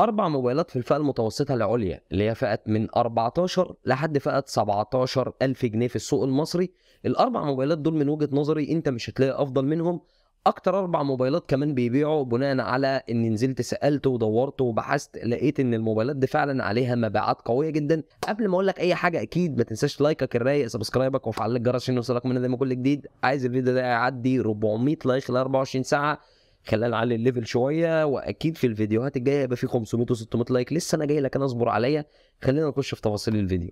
أربع موبايلات في الفئة المتوسطة العليا اللي هي فئة من 14 لحد فئة 17 ألف جنيه في السوق المصري الأربع موبايلات دول من وجهة نظري أنت مش هتلاقي أفضل منهم أكتر أربع موبايلات كمان بيبيعوا بناء على أني نزلت سألت ودورت وبحثت لقيت إن الموبايلات دي فعلا عليها مبيعات قوية جدا قبل ما أقول لك أي حاجة أكيد ما تنساش لايكك الرايق سبسكرايبك وفعل الجرس عشان يوصلك مننا دايما كل جديد عايز الفيديو ده يعدي 400 لايك خلال 24 ساعة خلينا نعلي الليفل شويه واكيد في الفيديوهات الجايه هيبقى في 500 و 600 لايك لسه انا جاي لك انا اصبر عليا خلينا نخش في تفاصيل الفيديو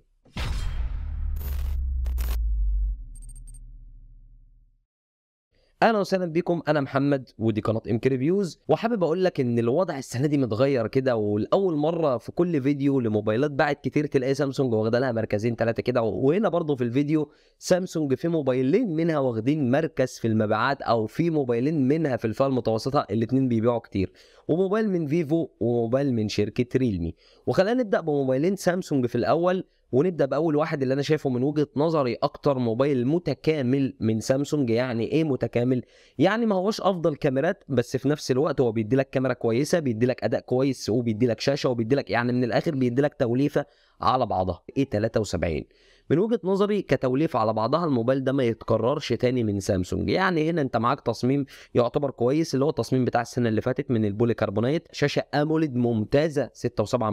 اهلا وسهلا بيكم انا محمد ودي قناه ام ريفيوز وحابب اقول لك ان الوضع السنه دي متغير كده ولاول مره في كل فيديو لموبايلات باعت كتير تلاقي سامسونج واخده لها مركزين ثلاثه كده وهنا برضه في الفيديو سامسونج في موبايلين منها واخدين مركز في المبيعات او في موبايلين منها في الفئه المتوسطه الاثنين بيبيعوا كتير وموبايل من فيفو وموبايل من شركه ريلمي وخلينا نبدا بموبايلين سامسونج في الاول ونبدا باول واحد اللي انا شايفه من وجهه نظري اكتر موبايل متكامل من سامسونج يعني ايه متكامل يعني ما هوش افضل كاميرات بس في نفس الوقت هو بيدي لك كاميرا كويسه بيدي لك اداء كويس وبيدي لك شاشه وبيدي لك يعني من الاخر بيدي لك توليفه على بعضها ايه 73 من وجهه نظري كتوليفه على بعضها الموبايل ده ما يتكررش تاني من سامسونج يعني هنا انت معاك تصميم يعتبر كويس اللي هو التصميم بتاع السنه اللي فاتت من البولي كربونات شاشه اموليد ممتازه 6.7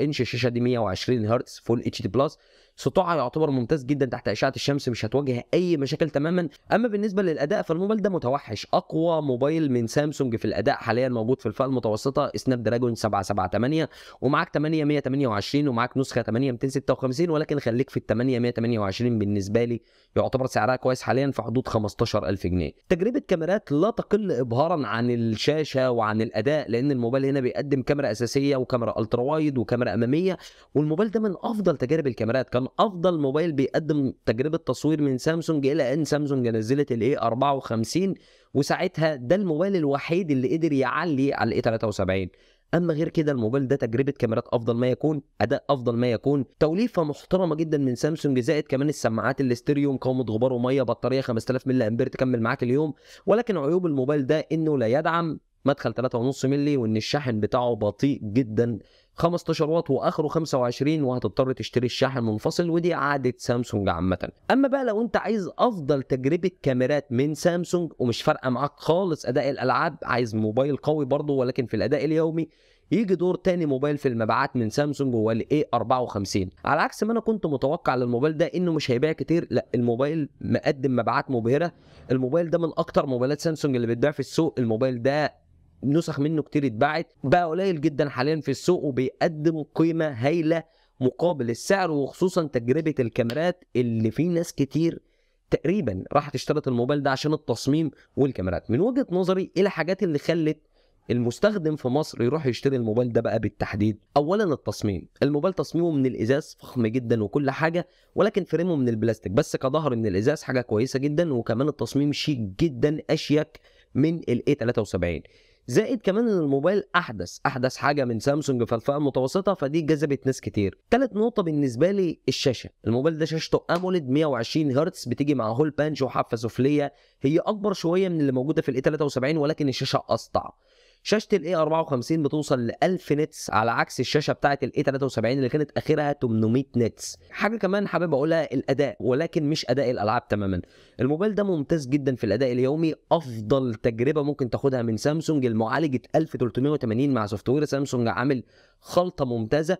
انش الشاشه دي 120 هرتز فول اتش دي بلس سطوعها يعتبر ممتاز جدا تحت اشعه الشمس مش هتواجه اي مشاكل تماما اما بالنسبه للاداء فالموبايل ده متوحش اقوى موبايل من سامسونج في الاداء حاليا موجود في الفئه المتوسطه سناب دراجون 778 ومعاك 8 128 ومعاك نسخه 8 256 ولكن خليك في ال 8 128 بالنسبه لي يعتبر سعرها كويس حاليا في حدود 15000 جنيه تجربه كاميرات لا تقل ابهارا عن الشاشه وعن الاداء لان الموبايل هنا بيقدم كاميرا اساسيه وكاميرا الترا وايد وكاميرا اماميه والموبايل ده من افضل تجارب الكاميرات كان افضل موبايل بيقدم تجربه تصوير من سامسونج الى ان سامسونج نزلت الاي 54 وساعتها ده الموبايل الوحيد اللي قدر يعلي على الاي 73 اما غير كده الموبايل ده تجربه كاميرات افضل ما يكون اداء افضل ما يكون توليفه محترمه جدا من سامسونج زائد كمان السماعات الاستيريو مقاومه غبار وميه بطاريه 5000 ملي امبير تكمل معاك اليوم ولكن عيوب الموبايل ده انه لا يدعم مدخل 3.5 مللي وان الشاحن بتاعه بطيء جدا 15 واط واخره 25 وهتضطر تشتري الشاحن منفصل ودي عاده سامسونج عامه اما بقى لو انت عايز افضل تجربه كاميرات من سامسونج ومش فارقه معاك خالص اداء الالعاب عايز موبايل قوي برضه ولكن في الاداء اليومي يجي دور تاني موبايل في المبيعات من سامسونج هو الاي 54 على عكس ما انا كنت متوقع للموبايل ده انه مش هيبيع كتير لا الموبايل مقدم مبيعات مبهره الموبايل ده من اكتر موبايلات سامسونج اللي بتبيع في السوق الموبايل ده نسخ منه كتير اتباعت بقى قليل جدا حاليا في السوق وبيقدم قيمه هايله مقابل السعر وخصوصا تجربه الكاميرات اللي في ناس كتير تقريبا راحت اشترت الموبايل ده عشان التصميم والكاميرات من وجهه نظري ايه الحاجات اللي خلت المستخدم في مصر يروح يشتري الموبايل ده بقى بالتحديد اولا التصميم الموبايل تصميمه من الازاز فخم جدا وكل حاجه ولكن فريمه من البلاستيك بس كظهر من الازاز حاجه كويسه جدا وكمان التصميم شيك جدا اشيك من الاي 73 زائد كمان ان الموبايل احدث احدث حاجه من سامسونج في الفئه المتوسطه فدي جذبت ناس كتير ثالث نقطه بالنسبه لي الشاشه الموبايل ده شاشته اموليد 120 هرتز بتيجي مع هول بانش وحافه سفليه هي اكبر شويه من اللي موجوده في الاي 73 ولكن الشاشه اسطع شاشه الاي 54 بتوصل ل 1000 نتس على عكس الشاشه بتاعه الاي 73 اللي كانت اخرها 800 نتس حاجه كمان حابب اقولها الاداء ولكن مش اداء الالعاب تماما الموبايل ده ممتاز جدا في الاداء اليومي افضل تجربه ممكن تاخدها من سامسونج المعالج 1380 مع سوفت وير سامسونج عامل خلطه ممتازه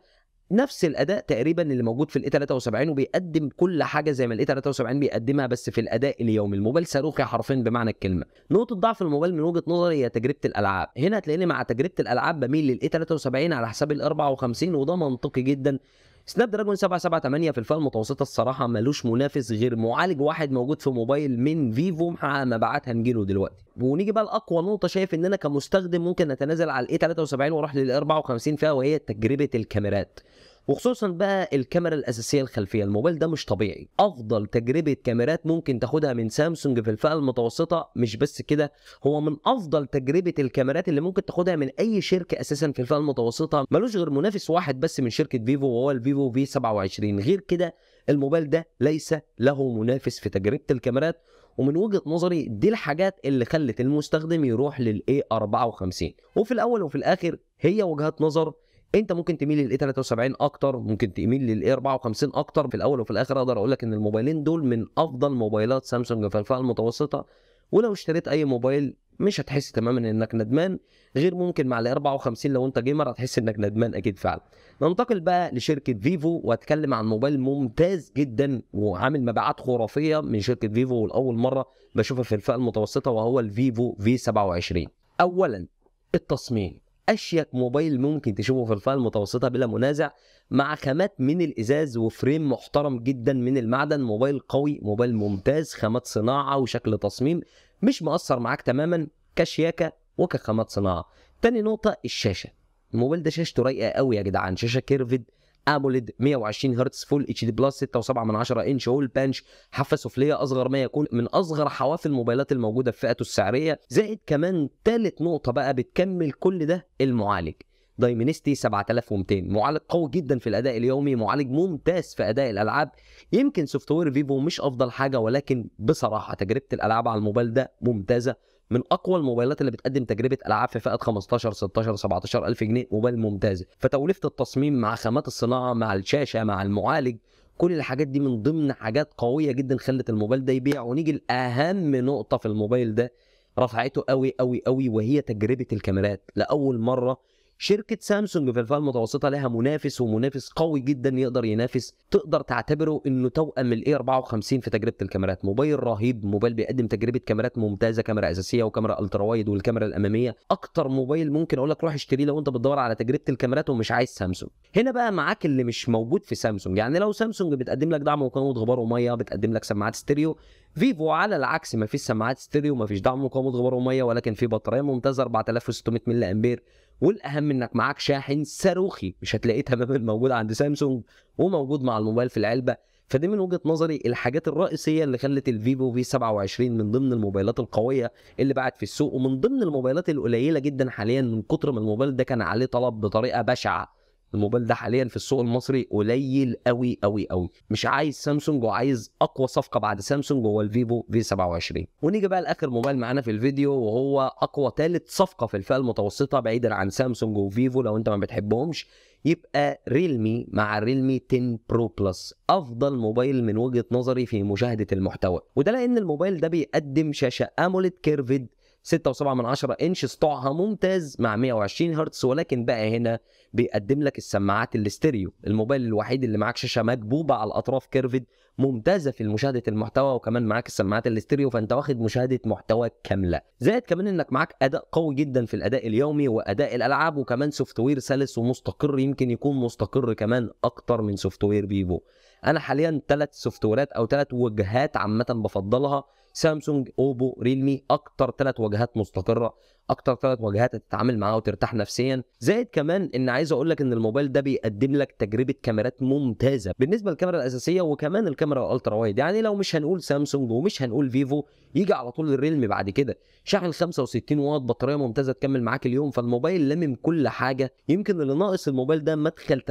نفس الاداء تقريبا اللي موجود في الاي 73 وبيقدم كل حاجه زي ما الاي 73 بيقدمها بس في الاداء اليومي الموبايل صاروخي حرفين بمعنى الكلمه نقطه ضعف الموبايل من وجهه نظري هي تجربه الالعاب هنا هتلاقيني مع تجربه الالعاب بميل للاي 73 على حساب ال 54 وده منطقي جدا سناب دراجون 778 في الفئه المتوسطه الصراحه ملوش منافس غير معالج واحد موجود في موبايل من فيفو محقق مبيعات هنجيله دلوقتي ونيجي بقى لاقوى نقطه شايف ان انا كمستخدم ممكن اتنازل على الاي 73 واروح لل 54 فئه وهي تجربه الكاميرات وخصوصا بقى الكاميرا الاساسيه الخلفيه الموبايل ده مش طبيعي افضل تجربه كاميرات ممكن تاخدها من سامسونج في الفئه المتوسطه مش بس كده هو من افضل تجربه الكاميرات اللي ممكن تاخدها من اي شركه اساسا في الفئه المتوسطه ملوش غير منافس واحد بس من شركه فيفو وهو الفيفو في 27 غير كده الموبايل ده ليس له منافس في تجربه الكاميرات ومن وجهه نظري دي الحاجات اللي خلت المستخدم يروح للاي 54 وفي الاول وفي الاخر هي وجهات نظر انت ممكن تميل للاي 73 اكتر ممكن تميل للاي 54 اكتر في الاول وفي الاخر اقدر اقول لك ان الموبايلين دول من افضل موبايلات سامسونج في الفئه المتوسطه ولو اشتريت اي موبايل مش هتحس تماما انك ندمان غير ممكن مع ال 54 لو انت جيمر هتحس انك ندمان اكيد فعلا ننتقل بقى لشركه فيفو واتكلم عن موبايل ممتاز جدا وعامل مبيعات خرافيه من شركه فيفو والاول مره بشوفها في الفئه المتوسطه وهو الفيفو في 27 اولا التصميم اشيك موبايل ممكن تشوفه في الفئه المتوسطه بلا منازع مع خامات من الازاز وفريم محترم جدا من المعدن موبايل قوي موبايل ممتاز خامات صناعه وشكل تصميم مش مقصر معاك تماما كشياكه وكخامات صناعه تاني نقطه الشاشه الموبايل ده شاشته رايقه قوي يا جدعان شاشه كيرفد اموليد 120 هرتز فول اتش دي بلس 6.7 من 10 انش هول بانش حافه سفليه اصغر ما يكون من اصغر حواف الموبايلات الموجوده في فئته السعريه زائد كمان ثالث نقطه بقى بتكمل كل ده المعالج دايمنستي 7200 معالج قوي جدا في الاداء اليومي معالج ممتاز في اداء الالعاب يمكن سوفت وير فيفو مش افضل حاجه ولكن بصراحه تجربه الالعاب على الموبايل ده ممتازه من اقوى الموبايلات اللي بتقدم تجربه العاب في فئه 15 16 17 الف جنيه موبايل ممتاز فتوليفه التصميم مع خامات الصناعه مع الشاشه مع المعالج كل الحاجات دي من ضمن حاجات قويه جدا خلت الموبايل ده يبيع ونيجي لاهم نقطه في الموبايل ده رفعته قوي قوي قوي وهي تجربه الكاميرات لاول مره شركه سامسونج في الفئه المتوسطه لها منافس ومنافس قوي جدا يقدر ينافس تقدر تعتبره انه توأم الـ a 54 في تجربه الكاميرات موبايل رهيب موبايل بيقدم تجربه كاميرات ممتازه كاميرا اساسيه وكاميرا الترا وايد والكاميرا الاماميه اكتر موبايل ممكن اقول لك روح اشتريه لو انت بتدور على تجربه الكاميرات ومش عايز سامسونج هنا بقى معاك اللي مش موجود في سامسونج يعني لو سامسونج بتقدم لك دعم مقاومه غبار وميه بتقدم لك سماعات ستيريو فيفو على العكس ما فيش سماعات ستيريو ما فيش دعم مقاومه غبار وميه ولكن في بطاريه ممتازه 4600 ملي امبير والاهم انك معاك شاحن صاروخي مش هتلاقيه تماما موجود عند سامسونج وموجود مع الموبايل في العلبه فدي من وجهه نظري الحاجات الرئيسيه اللي خلت الفيفو في 27 من ضمن الموبايلات القويه اللي بعت في السوق ومن ضمن الموبايلات القليله جدا حاليا من كتر ما الموبايل ده كان عليه طلب بطريقه بشعه الموبايل ده حاليا في السوق المصري قليل قوي قوي قوي مش عايز سامسونج وعايز اقوى صفقه بعد سامسونج هو الفيفو في 27 ونيجي بقى لاخر موبايل معانا في الفيديو وهو اقوى ثالث صفقه في الفئه المتوسطه بعيدا عن سامسونج وفيفو لو انت ما بتحبهمش يبقى ريلمي مع ريلمي 10 برو بلس افضل موبايل من وجهه نظري في مشاهده المحتوى وده لان الموبايل ده بيقدم شاشه اموليد كيرفد 6.7 من انش سطوعها ممتاز مع 120 هرتز ولكن بقى هنا بيقدم لك السماعات الاستيريو الموبايل الوحيد اللي معاك شاشه مكبوبه على الاطراف كيرفد ممتازه في مشاهده المحتوى وكمان معاك السماعات الاستيريو فانت واخد مشاهده محتوى كامله زائد كمان انك معاك اداء قوي جدا في الاداء اليومي واداء الالعاب وكمان سوفت وير سلس ومستقر يمكن يكون مستقر كمان اكتر من سوفت وير بيبو انا حاليا ثلاث سوفت ويرات او ثلاث وجهات عامه بفضلها سامسونج اوبو ريلمي اكتر ثلاث واجهات مستقره اكتر ثلاث واجهات تتعامل معاها وترتاح نفسيا زائد كمان ان عايز اقول لك ان الموبايل ده بيقدم لك تجربه كاميرات ممتازه بالنسبه للكاميرا الاساسيه وكمان الكاميرا الالترا وايد يعني لو مش هنقول سامسونج ومش هنقول فيفو يجي على طول الريلمي بعد كده شاحن 65 واط بطاريه ممتازه تكمل معاك اليوم فالموبايل لمم كل حاجه يمكن اللي ناقص الموبايل ده مدخل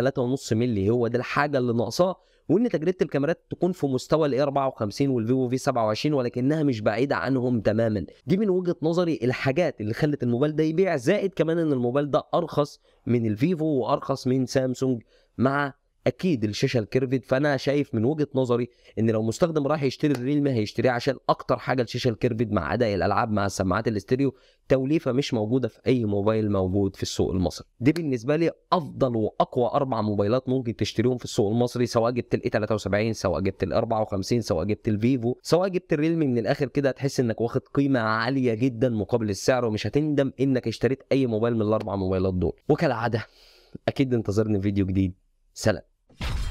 3.5 مللي هو ده الحاجه اللي ناقصاه وان تجربه الكاميرات تكون في مستوى الاي 54 والفيفو في 27 ولكنها مش بعيده عنهم تماما دي من وجهه نظري الحاجات اللي خلت الموبايل ده يبيع زائد كمان ان الموبايل ده ارخص من الفيفو وارخص من سامسونج مع اكيد الشاشه الكيرفد فانا شايف من وجهه نظري ان لو مستخدم رايح يشتري الريل هيشتريه عشان اكتر حاجه الشاشه الكيرفد مع اداء الالعاب مع السماعات الاستيريو توليفه مش موجوده في اي موبايل موجود في السوق المصري دي بالنسبه لي افضل واقوى اربع موبايلات ممكن تشتريهم في السوق المصري سواء جبت الاي 73 سواء جبت ال 54 سواء جبت الفيفو سواء جبت الريلمي من الاخر كده هتحس انك واخد قيمه عاليه جدا مقابل السعر ومش هتندم انك اشتريت اي موبايل من الاربع موبايلات دول وكالعاده اكيد انتظرني فيديو جديد سلام you